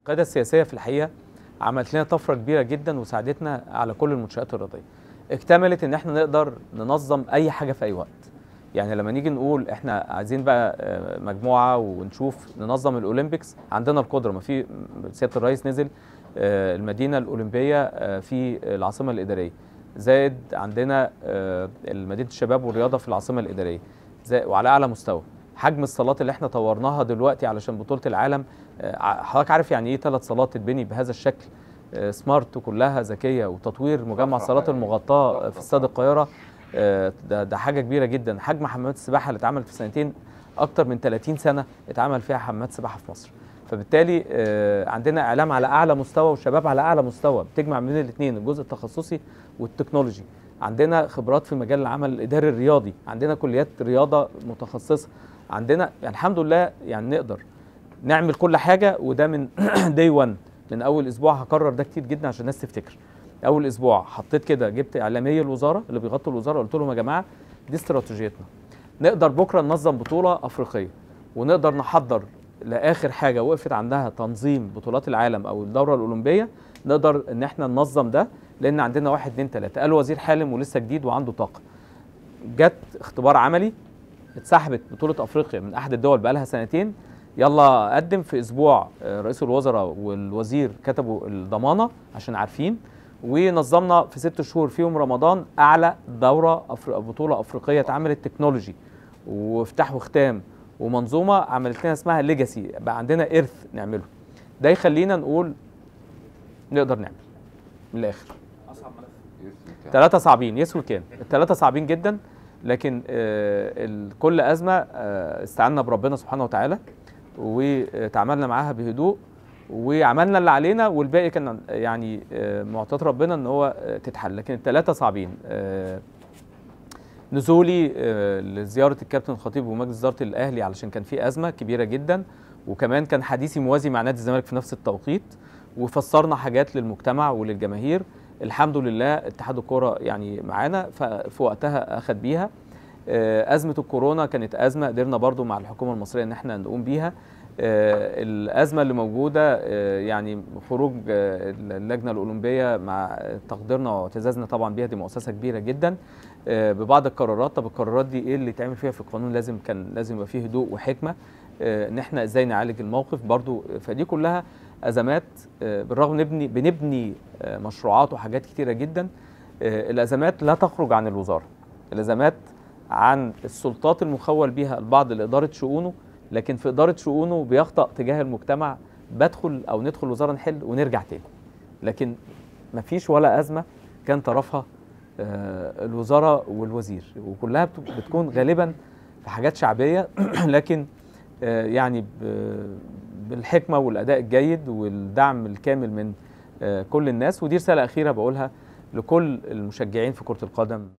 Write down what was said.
القيادة السياسية في الحقيقة عملت لنا طفرة كبيرة جدا وساعدتنا على كل المنشآت الرياضية. اكتملت ان احنا نقدر ننظم اي حاجة في اي وقت. يعني لما نيجي نقول احنا عايزين بقى آه، مجموعة ونشوف ننظم الاولمبيكس عندنا القدرة ما في سيادة الرئيس نزل آه، المدينة الاولمبية آه، في العاصمة الادارية. زائد عندنا مدينة الشباب والرياضة في العاصمة الادارية. وعلى اعلى مستوى. حجم الصالات اللي احنا طورناها دلوقتي علشان بطوله العالم آه، حضرتك عارف يعني ايه ثلاث صالات تتبني بهذا الشكل آه، سمارت كلها ذكيه وتطوير مجمع الصالات المغطاه آه، في استاد القاهره ده ده حاجه كبيره جدا حجم حمامات السباحه اللي اتعملت في سنتين اكتر من 30 سنه اتعمل فيها حمامات سباحه في مصر فبالتالي عندنا اعلام على اعلى مستوى وشباب على اعلى مستوى بتجمع من الاثنين الجزء التخصصي والتكنولوجي عندنا خبرات في مجال العمل الاداري الرياضي عندنا كليات رياضه متخصصه عندنا يعني الحمد لله يعني نقدر نعمل كل حاجه وده من دي 1 لان اول اسبوع هكرر ده كتير جدا عشان الناس تفتكر اول اسبوع حطيت كده جبت اعلاميه الوزاره اللي بيغطوا الوزاره قلت لهم يا جماعه دي استراتيجيتنا نقدر بكره ننظم بطوله افريقيه ونقدر نحضر لاخر حاجه وقفت عندها تنظيم بطولات العالم او الدوره الاولمبيه نقدر ان احنا ننظم ده لان عندنا واحد اتنين تلاته قال وزير حالم ولسه جديد وعنده طاقه جت اختبار عملي اتسحبت بطوله افريقيا من احد الدول بقالها سنتين يلا قدم في اسبوع آه، رئيس الوزراء والوزير كتبوا الضمانه عشان عارفين ونظمنا في ست شهور فيهم رمضان اعلى دوره أفري... بطوله افريقيه اتعملت تكنولوجي وافتح وختام ومنظومه عملت لنا اسمها ليجاسي بقى عندنا ارث نعمله ده يخلينا نقول نقدر نعمل من الاخر اصعب ملف ثلاثه صعبين يسوي كان الثلاثه صعبين جدا لكن آه، كل ازمه آه، استعنا بربنا سبحانه وتعالى وتعاملنا معاها بهدوء وعملنا اللي علينا والباقي كان يعني آه، معطيات ربنا ان هو تتحل لكن الثلاثه صعبين نزولي لزياره الكابتن الخطيب ومجلس اداره الاهلي علشان كان في ازمه كبيره جدا وكمان كان حديثي موازي مع نادي الزمالك في نفس التوقيت وفسرنا حاجات للمجتمع وللجماهير الحمد لله اتحاد الكوره يعني معانا ففي وقتها اخد بيها آه، ازمه الكورونا كانت ازمه قدرنا برضو مع الحكومه المصريه ان احنا نقوم بيها آه، الازمه اللي موجوده آه، يعني خروج آه، اللجنه الاولمبيه مع تقديرنا واعتزازنا طبعا بيها دي مؤسسه كبيره جدا ببعض القرارات طب القرارات دي ايه اللي يتعمل فيها في القانون لازم كان لازم يبقى فيه هدوء وحكمه ان احنا ازاي نعالج الموقف برضو فدي كلها ازمات بالرغم نبني بنبني مشروعات وحاجات كتيره جدا الازمات لا تخرج عن الوزاره الازمات عن السلطات المخول بها البعض لاداره شؤونه لكن في اداره شؤونه بيخطا تجاه المجتمع بدخل او ندخل وزاره نحل ونرجع تاني لكن مفيش ولا ازمه كان طرفها آه، الوزاره والوزير وكلها بتكون غالبا في حاجات شعبيه لكن آه، يعني بالحكمه والاداء الجيد والدعم الكامل من آه، كل الناس ودي رساله اخيره بقولها لكل المشجعين في كره القدم